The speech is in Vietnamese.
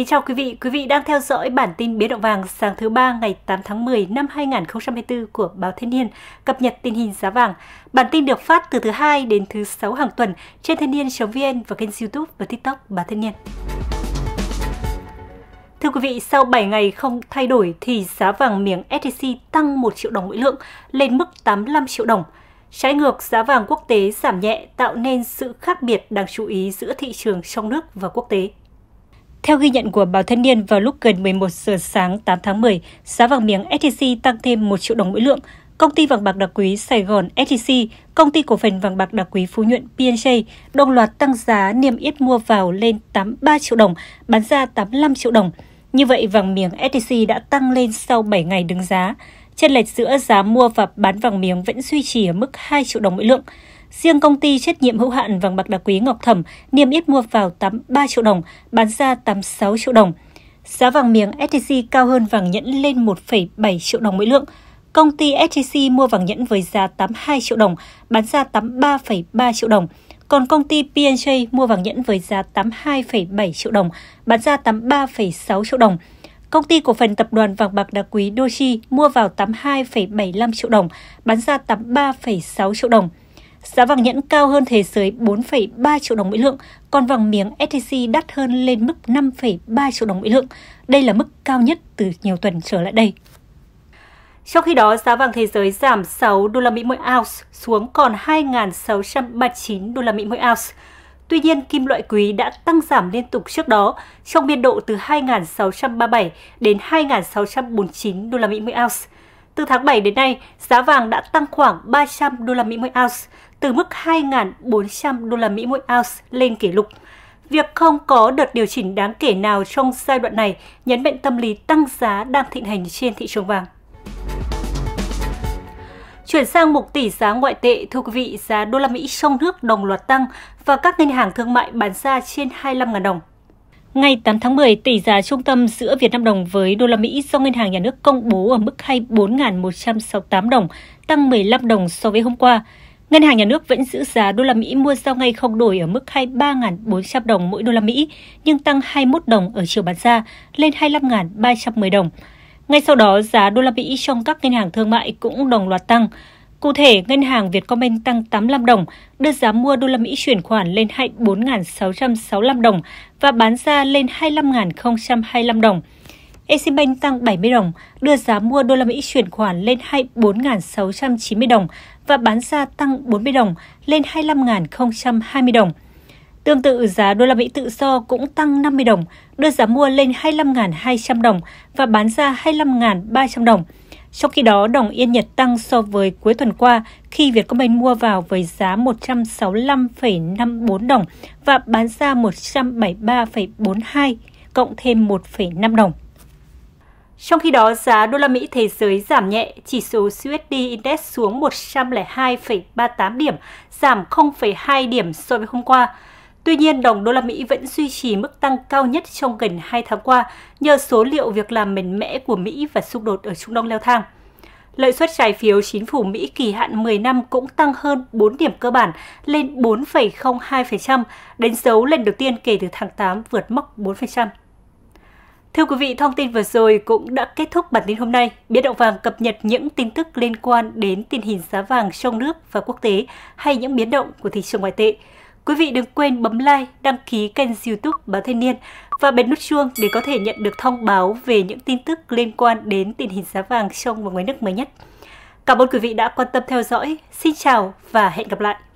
Kính chào quý vị, quý vị đang theo dõi bản tin biến động vàng sáng thứ ba ngày 8 tháng 10 năm 2024 của báo Thanh niên, cập nhật tình hình giá vàng. Bản tin được phát từ thứ hai đến thứ sáu hàng tuần trên thanh niên.vn và kênh YouTube và TikTok báo Thanh niên. Thưa quý vị, sau 7 ngày không thay đổi thì giá vàng miếng SJC tăng 1 triệu đồng mỗi lượng lên mức 85 triệu đồng. Trái ngược, giá vàng quốc tế giảm nhẹ tạo nên sự khác biệt đáng chú ý giữa thị trường trong nước và quốc tế. Theo ghi nhận của báo Thanh niên, vào lúc gần 11 giờ sáng 8 tháng 10, giá vàng miếng SJC tăng thêm 1 triệu đồng mỗi lượng. Công ty vàng bạc đá quý Sài Gòn SJC, công ty cổ phần vàng bạc đá quý Phú Nhuận PNJ đồng loạt tăng giá niêm yết mua vào lên 83 triệu đồng, bán ra 85 triệu đồng. Như vậy, vàng miếng SJC đã tăng lên sau 7 ngày đứng giá. Chênh lệch giữa giá mua và bán vàng miếng vẫn duy trì ở mức 2 triệu đồng mỗi lượng. Riêng công ty trách nhiệm hữu hạn vàng bạc đá quý Ngọc Thẩm niêm yết mua vào 83 triệu đồng, bán ra 86 triệu đồng. Giá vàng miếng SJC cao hơn vàng nhẫn lên 1,7 triệu đồng mỗi lượng. Công ty SJC mua vàng nhẫn với giá 82 triệu đồng, bán ra 83,3 triệu đồng. Còn công ty P&J mua vàng nhẫn với giá 82,7 triệu đồng, bán ra 83,6 triệu đồng. Công ty cổ phần tập đoàn vàng bạc đá quý Doji mua vào 82,75 triệu đồng, bán ra 83,6 triệu đồng. Giá vàng nhẫn cao hơn thế giới 4,3 triệu đồng mỗi lượng, còn vàng miếng SJC đắt hơn lên mức 5,3 triệu đồng mỗi lượng. Đây là mức cao nhất từ nhiều tuần trở lại đây. Trong khi đó, giá vàng thế giới giảm 6 đô la Mỹ mỗi ounce xuống còn 2.639 đô la Mỹ mỗi ounce. Tuy nhiên, kim loại quý đã tăng giảm liên tục trước đó trong biên độ từ 2.637 đến 2.649 đô la Mỹ mỗi ounce. Từ tháng 7 đến nay, giá vàng đã tăng khoảng 300 đô la Mỹ mỗi ounce, từ mức 2.400 đô la Mỹ mỗi ounce lên kỷ lục. Việc không có đợt điều chỉnh đáng kể nào trong giai đoạn này nhấn mạnh tâm lý tăng giá đang thịnh hành trên thị trường vàng. Chuyển sang mục tỷ giá ngoại tệ, thưa quý vị, giá đô la Mỹ trong nước đồng loạt tăng và các ngân hàng thương mại bán ra trên 25.000 đồng. Ngày 8 tháng 10, tỷ giá trung tâm giữa Việt Nam đồng với đô la Mỹ do Ngân hàng Nhà nước công bố ở mức 24.168 đồng, tăng 15 đồng so với hôm qua. Ngân hàng Nhà nước vẫn giữ giá đô la Mỹ mua giao ngay không đổi ở mức 23.400 đồng mỗi đô la Mỹ, nhưng tăng 21 đồng ở chiều bán ra lên 25.310 đồng. Ngay sau đó, giá đô la Mỹ trong các ngân hàng thương mại cũng đồng loạt tăng. Cụ thể, ngân hàng Vietcombank tăng 85 đồng, đưa giá mua đô la Mỹ chuyển khoản lên 24.665 đồng và bán ra lên 25.025 đồng. Eximbank tăng 70 đồng, đưa giá mua đô la Mỹ chuyển khoản lên 24.690 đồng và bán ra tăng 40 đồng lên 25.020 đồng. Tương tự giá đô la Mỹ tự do cũng tăng 50 đồng, đưa giá mua lên 25.200 đồng và bán ra 25.300 đồng. Trong khi đó, đồng yên Nhật tăng so với cuối tuần qua khi Vietcombank mua vào với giá 165,54 đồng và bán ra 173,42 cộng thêm 1,5 đồng. Trong khi đó, giá đô la Mỹ thế giới giảm nhẹ, chỉ số USD Index xuống 102,38 điểm, giảm 0,2 điểm so với hôm qua. Tuy nhiên, đồng đô la Mỹ vẫn duy trì mức tăng cao nhất trong gần 2 tháng qua nhờ số liệu việc làm mạnh mẽ của Mỹ và xung đột ở Trung Đông leo thang. Lợi suất trái phiếu chính phủ Mỹ kỳ hạn 10 năm cũng tăng hơn 4 điểm cơ bản lên 4,02%, đánh dấu lần đầu tiên kể từ tháng 8 vượt mốc 4%. Thưa quý vị, thông tin vừa rồi cũng đã kết thúc bản tin hôm nay. Biến động vàng cập nhật những tin tức liên quan đến tình hình giá vàng trong nước và quốc tế hay những biến động của thị trường ngoại tệ. Quý vị đừng quên bấm like, đăng ký kênh youtube Báo Thanh Niên và bấm nút chuông để có thể nhận được thông báo về những tin tức liên quan đến tình hình giá vàng trong và ngoài nước mới nhất. Cảm ơn quý vị đã quan tâm theo dõi. Xin chào và hẹn gặp lại!